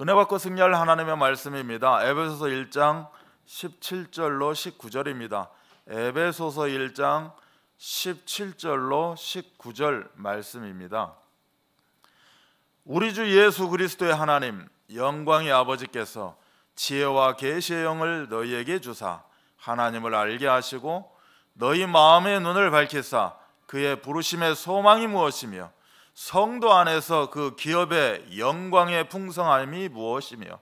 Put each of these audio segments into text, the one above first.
은혜 받고 승리할 하나님의 말씀입니다. 에베소서 1장 17절로 19절입니다. 에베소서 1장 17절로 19절 말씀입니다. 우리 주 예수 그리스도의 하나님 영광의 아버지께서 지혜와 계시의 영을 너희에게 주사 하나님을 알게 하시고 너희 마음의 눈을 밝히사 그의 부르심의 소망이 무엇이며 성도 안에서 그 기업의 영광의 풍성함이 무엇이며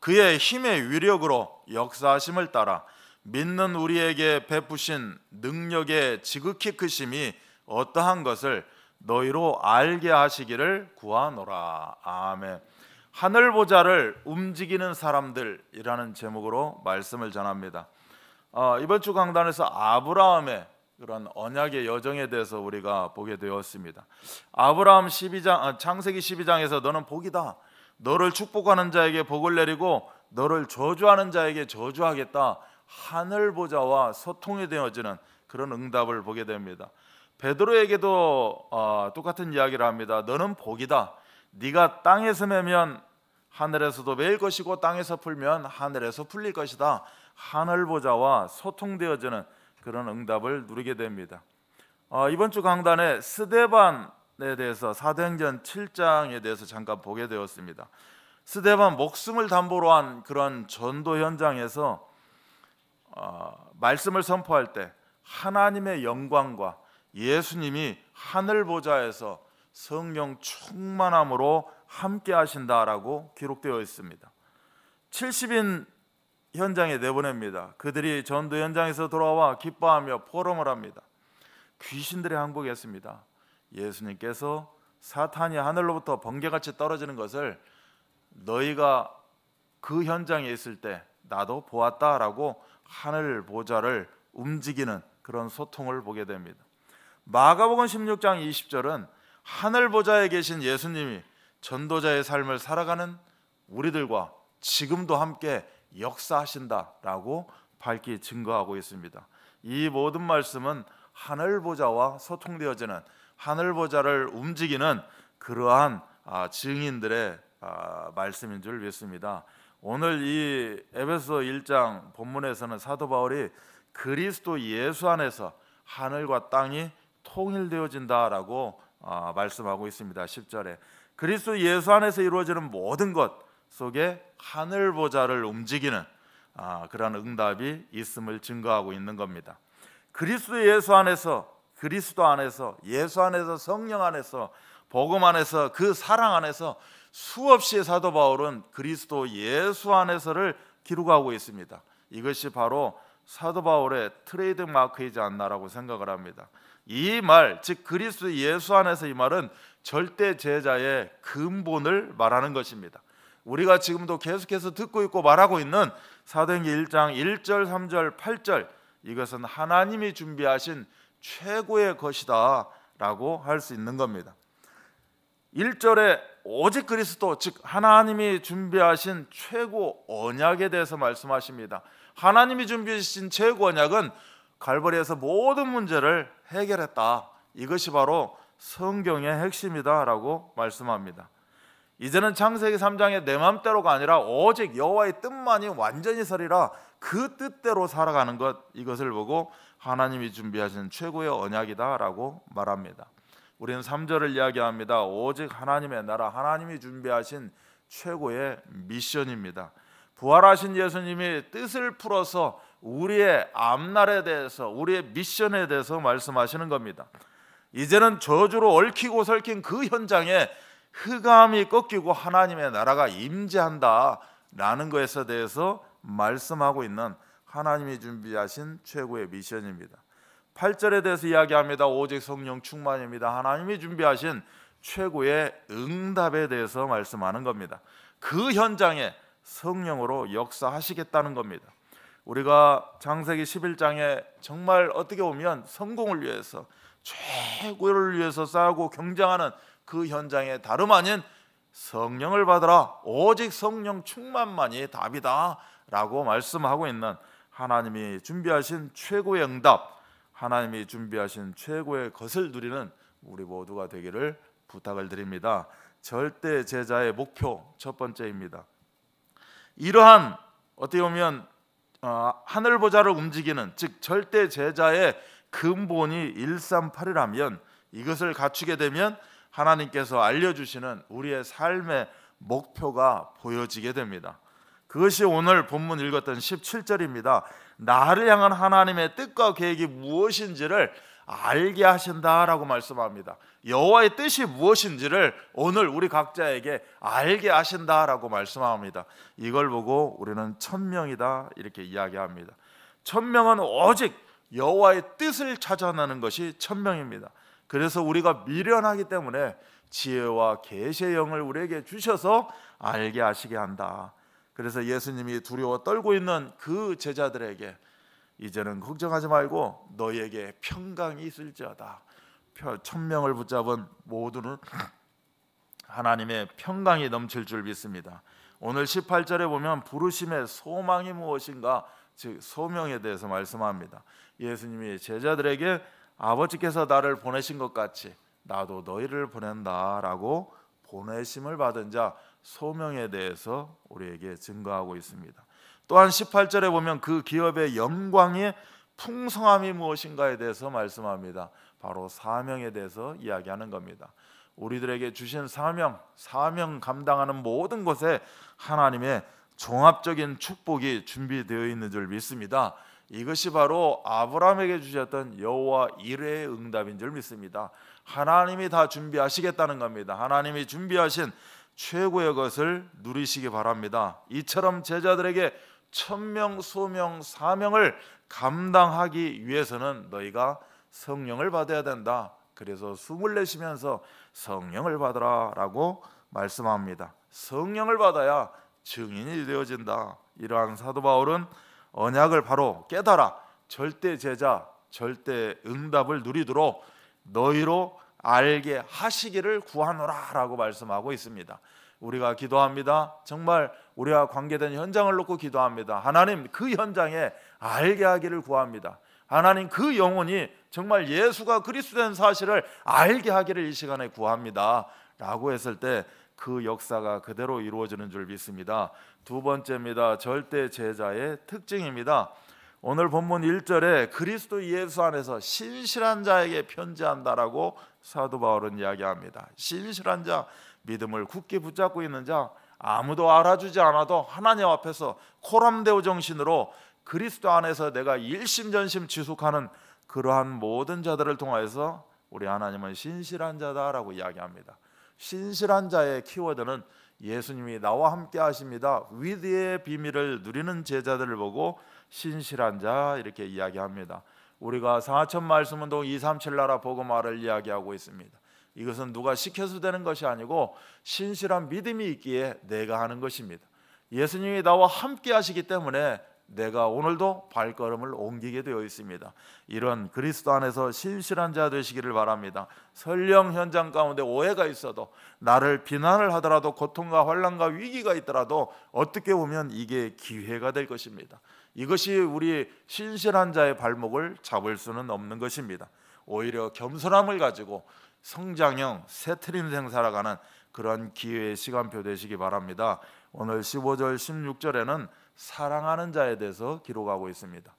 그의 힘의 위력으로 역사하심을 따라 믿는 우리에게 베푸신 능력의 지극히 크심이 어떠한 것을 너희로 알게 하시기를 구하노라. 아멘. 하늘 보자를 움직이는 사람들이라는 제목으로 말씀을 전합니다. 어, 이번 주 강단에서 아브라함의 그런 언약의 여정에 대해서 우리가 보게 되었습니다. 아브라함 12장 아, 창세기 12장에서 너는 복이다. 너를 축복하는 자에게 복을 내리고 너를 저주하는 자에게 저주하겠다. 하늘 보좌와 소통이 되어지는 그런 응답을 보게 됩니다. 베드로에게도 어, 똑같은 이야기를 합니다. 너는 복이다. 네가 땅에서 매면 하늘에서도 매일 것이고 땅에서 풀면 하늘에서 풀릴 것이다. 하늘 보좌와 소통되어지는 그런 응답을 누리게 됩니다. 어, 이번 주 강단에 스데반에 대해서 사도행전 7장에 대해서 잠깐 보게 되었습니다. 스데반 목숨을 담보로 한 그런 전도 현장에서 어, 말씀을 선포할 때 하나님의 영광과 예수님이 하늘 보좌에서 성령 충만함으로 함께 하신다라고 기록되어 있습니다. 70인 현장에 내보냅니다. 그들이 전도 현장에서 돌아와 기뻐하며 포럼을 합니다. 귀신들의 항복이었습니다. 예수님께서 사탄이 하늘로부터 번개같이 떨어지는 것을 너희가 그 현장에 있을 때 나도 보았다라고 하늘 보좌를 움직이는 그런 소통을 보게 됩니다. 마가복음 16장 20절은 하늘 보좌에 계신 예수님이 전도자의 삶을 살아가는 우리들과 지금도 함께 역사하신다라고 밝히 증거하고 있습니다. 이 모든 말씀은 하늘 보좌와 소통되어지는 하늘 보좌를 움직이는 그러한 아, 증인들의 아, 말씀인 줄 믿습니다. 오늘 이 에베소 1장 본문에서는 사도 바울이 그리스도 예수 안에서 하늘과 땅이 통일되어진다라고 아, 말씀하고 있습니다. 10절에 그리스도 예수 안에서 이루어지는 모든 것 속에 하늘 보좌를 움직이는 아, 그런 응답이 있음을 증거하고 있는 겁니다. 그리스도 예수 안에서 그리스도 안에서 예수 안에서 성령 안에서 복음 안에서 그 사랑 안에서 수없이 사도 바울은 그리스도 예수 안에서를 기록하고 있습니다. 이것이 바로 사도 바울의 트레이드 마크이지 않나라고 생각을 합니다. 이 말, 즉 그리스도 예수 안에서 이 말은 절대 제자의 근본을 말하는 것입니다. 우리가 지금도 계속해서 듣고 있고 말하고 있는 사도행전 1장 1절, 3절, 8절 이것은 하나님이 준비하신 최고의 것이다라고 할 수 있는 겁니다. 1절에 오직 그리스도 즉 하나님이 준비하신 최고 언약에 대해서 말씀하십니다. 하나님이 준비하신 최고 언약은 갈보리에서 모든 문제를 해결했다. 이것이 바로 성경의 핵심이다라고 말씀합니다. 이제는 창세기 3장에 내 맘대로가 아니라 오직 여호와의 뜻만이 완전히 서리라 그 뜻대로 살아가는 것 이것을 보고 하나님이 준비하신 최고의 언약이다라고 말합니다. 우리는 3절을 이야기합니다. 오직 하나님의 나라 하나님이 준비하신 최고의 미션입니다. 부활하신 예수님이 뜻을 풀어서 우리의 앞날에 대해서 우리의 미션에 대해서 말씀하시는 겁니다. 이제는 저주로 얽히고 설킨 그 현장에 흑암이 꺾이고 하나님의 나라가 임재한다라는 것에 대해서 말씀하고 있는 하나님이 준비하신 최고의 미션입니다. 8절에 대해서 이야기합니다. 오직 성령 충만입니다. 하나님이 준비하신 최고의 응답에 대해서 말씀하는 겁니다. 그 현장에 성령으로 역사하시겠다는 겁니다. 우리가 장세기 11장에 정말 어떻게 보면 성공을 위해서 최고를 위해서 싸우고 경쟁하는 그 현장에 다름 아닌 성령을 받으라 오직 성령 충만만이 답이다라고 말씀하고 있는 하나님이 준비하신 최고의 응답, 하나님이 준비하신 최고의 것을 누리는 우리 모두가 되기를 부탁을 드립니다. 절대 제자의 목표 첫 번째입니다. 이러한 어떻게 보면 어, 하늘 보좌를 움직이는 즉 절대 제자의 근본이 138이라면 이것을 갖추게 되면 하나님께서 알려주시는 우리의 삶의 목표가 보여지게 됩니다. 그것이 오늘 본문 읽었던 17절입니다. 나를 향한 하나님의 뜻과 계획이 무엇인지를 알게 하신다라고 말씀합니다. 여호와의 뜻이 무엇인지를 오늘 우리 각자에게 알게 하신다라고 말씀합니다. 이걸 보고 우리는 천명이다 이렇게 이야기합니다. 천명은 오직 여호와의 뜻을 찾아나는 것이 천명입니다. 그래서 우리가 미련하기 때문에 지혜와 계시의 영을 우리에게 주셔서 알게 하시게 한다. 그래서 예수님이 두려워 떨고 있는 그 제자들에게 이제는 걱정하지 말고 너에게 평강이 있을지어다. 천명을 붙잡은 모두는 하나님의 평강이 넘칠 줄 믿습니다. 오늘 18절에 보면 부르심의 소망이 무엇인가 즉 소명에 대해서 말씀합니다. 예수님이 제자들에게 아버지께서 나를 보내신 것 같이 나도 너희를 보낸다라고 보내심을 받은 자 소명에 대해서 우리에게 증거하고 있습니다. 또한 18절에 보면 그 기업의 영광의 풍성함이 무엇인가에 대해서 말씀합니다. 바로 사명에 대해서 이야기하는 겁니다. 우리들에게 주신 사명, 사명 감당하는 모든 것에 하나님의 종합적인 축복이 준비되어 있는 줄 믿습니다. 이것이 바로 아브라함에게 주셨던 여호와 일레의 응답인 줄 믿습니다. 하나님이 다 준비하시겠다는 겁니다. 하나님이 준비하신 최고의 것을 누리시기 바랍니다. 이처럼 제자들에게 천명, 소명, 사명을 감당하기 위해서는 너희가 성령을 받아야 된다. 그래서 숨을 내쉬면서 성령을 받으라라고 말씀합니다. 성령을 받아야 증인이 되어진다. 이러한 사도 바울은 언약을 바로 깨달아 절대 제자 절대 응답을 누리도록 너희로 알게 하시기를 구하노라라고 말씀하고 있습니다. 우리가 기도합니다. 정말 우리와 관계된 현장을 놓고 기도합니다. 하나님 그 현장에 알게 하기를 구합니다. 하나님 그 영혼이 정말 예수가 그리스도된 사실을 알게 하기를 이 시간에 구합니다. 라고 했을 때그 역사가 그대로 이루어지는 줄 믿습니다. 두 번째입니다. 절대 제자의 특징입니다. 오늘 본문 1절에 그리스도 예수 안에서 신실한 자에게 편지한다라고 사도 바울은 이야기합니다. 신실한 자, 믿음을 굳게 붙잡고 있는 자, 아무도 알아주지 않아도 하나님 앞에서 코람데오 정신으로 그리스도 안에서 내가 일심전심 지속하는 그러한 모든 자들을 통하여서 우리 하나님은 신실한 자다라고 이야기합니다. 신실한 자의 키워드는 예수님이 나와 함께 하십니다. 위드의 비밀을 누리는 제자들을 보고 신실한 자 이렇게 이야기합니다. 우리가 4천 말씀 운동 2, 3, 7 나라 복음화를 이야기하고 있습니다. 이것은 누가 시켜서 되는 것이 아니고 신실한 믿음이 있기에 내가 하는 것입니다. 예수님이 나와 함께 하시기 때문에 내가 오늘도 발걸음을 옮기게 되어 있습니다. 이런 그리스도 안에서 신실한 자 되시기를 바랍니다. 설령 현장 가운데 오해가 있어도 나를 비난을 하더라도 고통과 환란과 위기가 있더라도 어떻게 보면 이게 기회가 될 것입니다. 이것이 우리 신실한 자의 발목을 잡을 수는 없는 것입니다. 오히려 겸손함을 가지고 성장형 새틀 인생 살아가는 그런 기회의 시간표 되시기 바랍니다. 오늘 15절 16절에는 사랑하는 자에 대해서 기록하고 있습니다.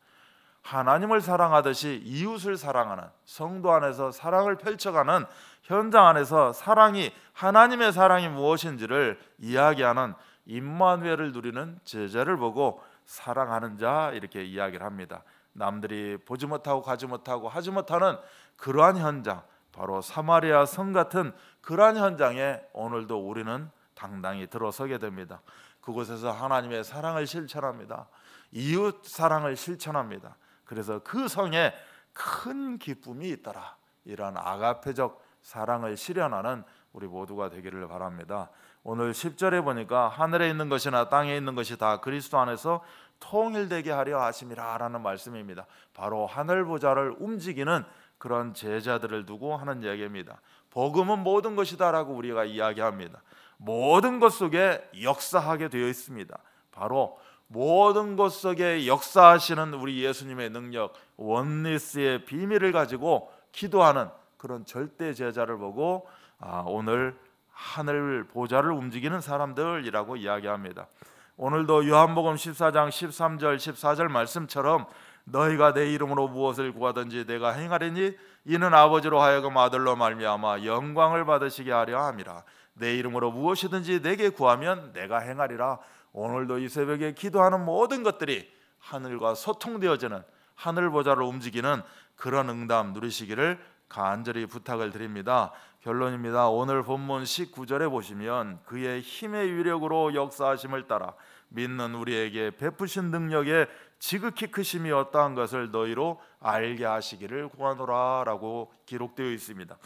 하나님을 사랑하듯이 이웃을 사랑하는 성도 안에서 사랑을 펼쳐가는 현장 안에서 사랑이 하나님의 사랑이 무엇인지를 이야기하는 임마누엘을 누리는 제자를 보고 사랑하는 자 이렇게 이야기를 합니다. 남들이 보지 못하고 가지 못하고 하지 못하는 그러한 현장 바로 사마리아 성 같은 그러한 현장에 오늘도 우리는 당당히 들어서게 됩니다. 그곳에서 하나님의 사랑을 실천합니다. 이웃 사랑을 실천합니다. 그래서 그 성에 큰 기쁨이 있더라. 이런 아가페적 사랑을 실현하는 우리 모두가 되기를 바랍니다. 오늘 10절에 보니까 하늘에 있는 것이나 땅에 있는 것이 다 그리스도 안에서 통일되게 하려 하심이라라는 말씀입니다. 바로 하늘 보좌를 움직이는 그런 제자들을 두고 하는 이야기입니다. 복음은 모든 것이다라고 우리가 이야기합니다. 모든 것 속에 역사하게 되어 있습니다. 바로 모든 것 속에 역사하시는 우리 예수님의 능력, 원리스의 비밀을 가지고 기도하는 그런 절대 제자를 보고 아, 오늘 하늘 보좌를 움직이는 사람들이라고 이야기합니다. 오늘도 요한복음 14장 13절 14절 말씀처럼 너희가 내 이름으로 무엇을 구하든지 내가 행하리니 이는 아버지로 하여금 아들로 말미암아 영광을 받으시게 하려 함이라 내 이름으로 무엇이든지 내게 구하면 내가 행하리라 오늘도 이 새벽에 기도하는 모든 것들이 하늘과 소통되어지는 하늘 보좌를 움직이는 그런 응답 누리시기를 간절히 부탁을 드립니다. 결론입니다. 오늘 본문 19절에 보시면 그의 힘의 위력으로 역사하심을 따라 믿는 우리에게 베푸신 능력에 지극히 크심이 어떠한 것을 너희로 알게 하시기를 구하노라라고 기록되어 있습니다.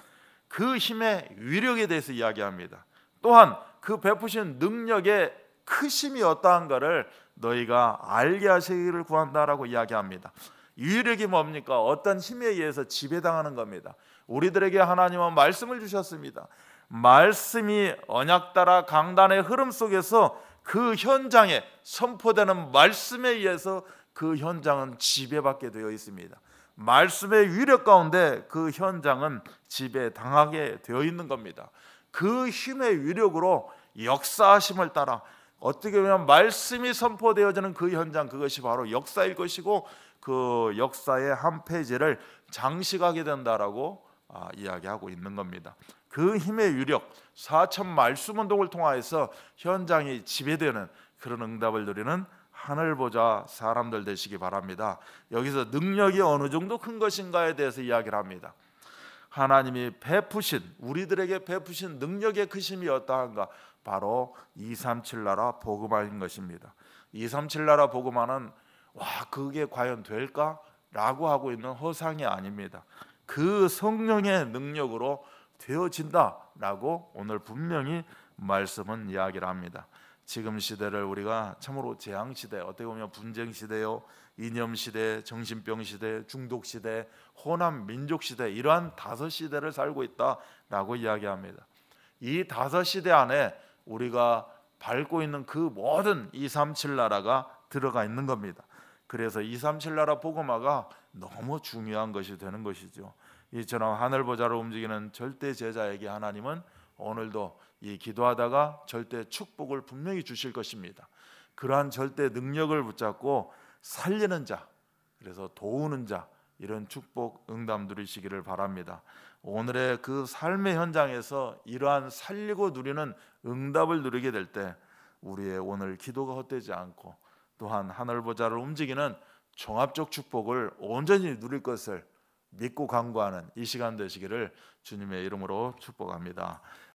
그 힘의 위력에 대해서 이야기합니다. 또한 그 베푸신 능력의 크심이 어떠한가를 너희가 알게 하시기를 구한다라고 이야기합니다. 유력이 뭡니까? 어떤 힘에 의해서 지배당하는 겁니다. 우리들에게 하나님은 말씀을 주셨습니다. 말씀이 언약 따라 강단의 흐름 속에서 그 현장에 선포되는 말씀에 의해서 그 현장은 지배받게 되어 있습니다. 말씀의 위력 가운데 그 현장은 지배당하게 되어 있는 겁니다. 그 힘의 위력으로 역사심을 따라 어떻게 보면 말씀이 선포되어지는 그 현장 그것이 바로 역사일 것이고 그 역사의 한 페이지를 장식하게 된다라고 아, 이야기하고 있는 겁니다. 그 힘의 유력 사천 말씀 운동을 통하여서 현장이 지배되는 그런 응답을 누리는 하늘 보자 사람들 되시기 바랍니다. 여기서 능력이 어느 정도 큰 것인가에 대해서 이야기를 합니다. 하나님이 베푸신 우리들에게 베푸신 능력의 크심이 그 어떠한가 바로 237 나라 복음화인 것입니다. 237 나라 복음화는 와 그게 과연 될까라고 하고 있는 허상이 아닙니다. 그 성령의 능력으로 되어진다라고 오늘 분명히 말씀은 이야기를 합니다. 지금 시대를 우리가 참으로 재앙 시대, 어떻게 보면 분쟁 시대요, 이념 시대, 정신병 시대, 중독 시대, 호남 민족 시대 이러한 다섯 시대를 살고 있다라고 이야기합니다. 이 다섯 시대 안에 우리가 밟고 있는 그 모든 237 나라가 들어가 있는 겁니다. 그래서 237 나라 복음화가 너무 중요한 것이 되는 것이죠. 이처럼 하늘 보좌로 움직이는 절대 제자에게 하나님은 오늘도 이 기도하다가 절대 축복을 분명히 주실 것입니다. 그러한 절대 능력을 붙잡고 살리는 자, 그래서 도우는 자 이런 축복 응담 누리시기를 바랍니다. 오늘의 그 삶의 현장에서 이러한 살리고 누리는 응답을 누리게 될 때 우리의 오늘 기도가 헛되지 않고 또한 하늘 보좌를 움직이는 종합적 축복을 온전히 누릴 것을 믿고 간구하는 이 시간 되시기를 주님의 이름으로 축복합니다.